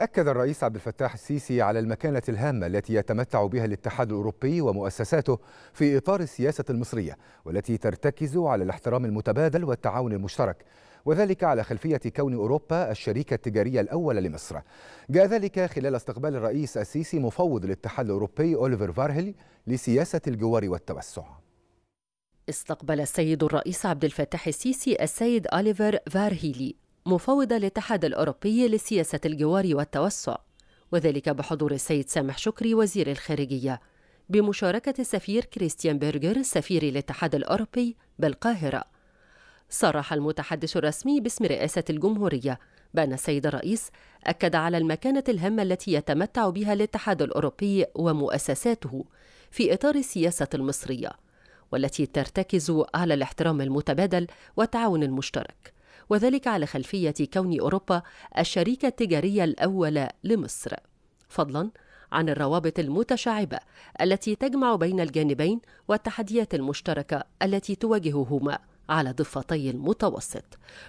أكد الرئيس عبد الفتاح السيسي على المكانة الهامة التي يتمتع بها الاتحاد الأوروبي ومؤسساته في إطار السياسة المصرية والتي ترتكز على الاحترام المتبادل والتعاون المشترك وذلك على خلفية كون أوروبا الشريك التجاري الأول لمصر جاء ذلك خلال استقبال الرئيس السيسي مفوض الاتحاد الأوروبي أوليفر فارهلي لسياسة الجوار والتوسع استقبل السيد الرئيس عبد الفتاح السيسي السيد أوليفر فارهيلي مفوض الاتحاد الأوروبي لسياسة الجوار والتوسع وذلك بحضور السيد سامح شكري وزير الخارجية بمشاركة السفير كريستيان بيرجر سفير الاتحاد الأوروبي بالقاهرة صرح المتحدث الرسمي باسم رئاسة الجمهورية بأن السيد الرئيس أكد على المكانة الهامة التي يتمتع بها الاتحاد الأوروبي ومؤسساته في إطار السياسة المصرية والتي ترتكز على الاحترام المتبادل والتعاون المشترك وذلك على خلفية كون أوروبا الشريك التجاري الأول لمصر فضلا عن الروابط المتشعبة التي تجمع بين الجانبين والتحديات المشتركة التي تواجههما على ضفتي المتوسط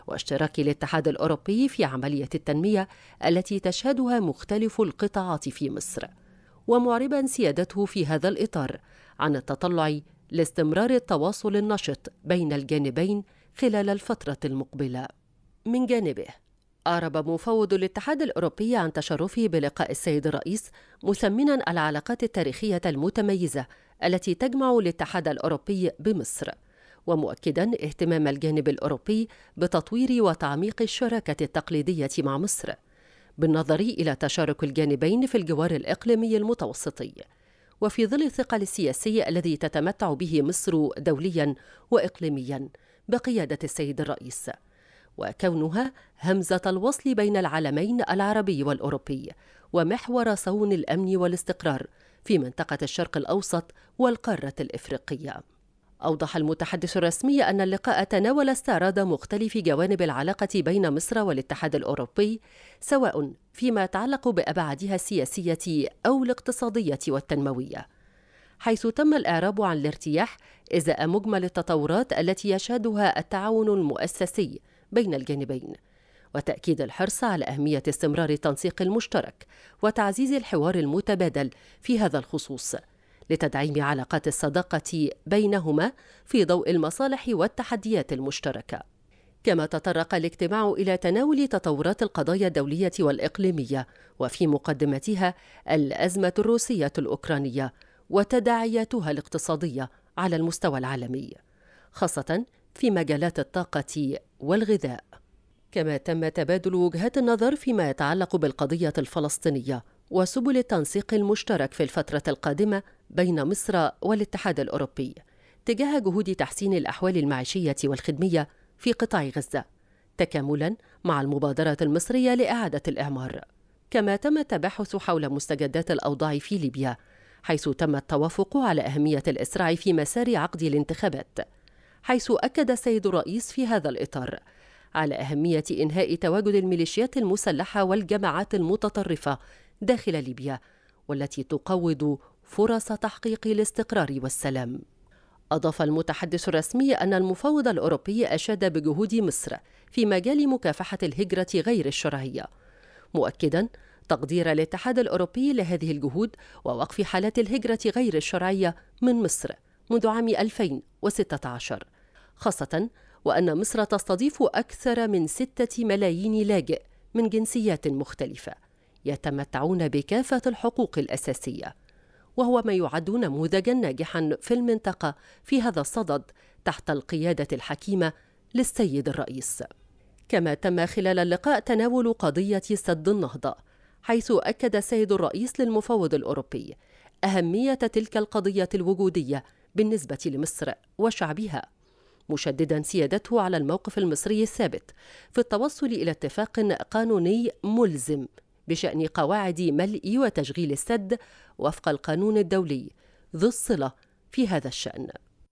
واشتراك الاتحاد الأوروبي في عملية التنمية التي تشهدها مختلف القطاعات في مصر ومعربا سيادته في هذا الإطار عن التطلع لاستمرار التواصل النشط بين الجانبين خلال الفترة المقبلة من جانبه أعرب مفوض الاتحاد الأوروبي عن تشرفه بلقاء السيد الرئيس مثمنا العلاقات التاريخية المتميزة التي تجمع الاتحاد الأوروبي بمصر ومؤكدا اهتمام الجانب الأوروبي بتطوير وتعميق الشراكة التقليدية مع مصر بالنظر إلى تشارك الجانبين في الجوار الإقليمي المتوسطي وفي ظل الثقل السياسي الذي تتمتع به مصر دوليا وإقليميا بقيادة السيد الرئيس وكونها همزة الوصل بين العالمين العربي والأوروبي ومحور صون الأمن والاستقرار في منطقة الشرق الأوسط والقارة الإفريقية أوضح المتحدث الرسمي أن اللقاء تناول استعراض مختلف جوانب العلاقة بين مصر والاتحاد الأوروبي سواء فيما يتعلق بأبعادها السياسية أو الاقتصادية والتنموية حيث تم الإعراب عن الارتياح إزاء مجمل التطورات التي يشهدها التعاون المؤسسي بين الجانبين وتأكيد الحرص على أهمية استمرار التنسيق المشترك وتعزيز الحوار المتبادل في هذا الخصوص لتدعيم علاقات الصداقة بينهما في ضوء المصالح والتحديات المشتركة. كما تطرق الاجتماع إلى تناول تطورات القضايا الدولية والإقليمية وفي مقدمتها الأزمة الروسية الأوكرانية وتداعياتها الاقتصادية على المستوى العالمي خاصة في مجالات الطاقة والغذاء كما تم تبادل وجهات النظر فيما يتعلق بالقضية الفلسطينية وسبل التنسيق المشترك في الفترة القادمة بين مصر والاتحاد الأوروبي تجاه جهود تحسين الأحوال المعيشية والخدمية في قطاع غزة تكاملا مع المبادرة المصرية لإعادة الإعمار كما تم التباحث حول مستجدات الأوضاع في ليبيا حيث تم التوافق على أهمية الإسراع في مسار عقد الانتخابات حيث أكد السيد الرئيس في هذا الإطار على أهمية إنهاء تواجد الميليشيات المسلحة والجماعات المتطرفة داخل ليبيا والتي تقوض فرص تحقيق الاستقرار والسلام أضاف المتحدث الرسمي أن المفوض الأوروبي أشاد بجهود مصر في مجال مكافحة الهجرة غير الشرعية مؤكدا تقدير الاتحاد الأوروبي لهذه الجهود ووقف حالات الهجرة غير الشرعية من مصر منذ عام 2016 خاصة وأن مصر تستضيف أكثر من ستة ملايين لاجئ من جنسيات مختلفة يتمتعون بكافة الحقوق الأساسية وهو ما يعد نموذجا ناجحا في المنطقة في هذا الصدد تحت القيادة الحكيمة للسيد الرئيس كما تم خلال اللقاء تناول قضية سد النهضة حيث أكد السيد الرئيس للمفوض الأوروبي أهمية تلك القضية الوجودية بالنسبة لمصر وشعبها مشددا سيادته على الموقف المصري الثابت في التوصل إلى اتفاق قانوني ملزم بشأن قواعد ملء وتشغيل السد وفق القانون الدولي ذو الصلة في هذا الشأن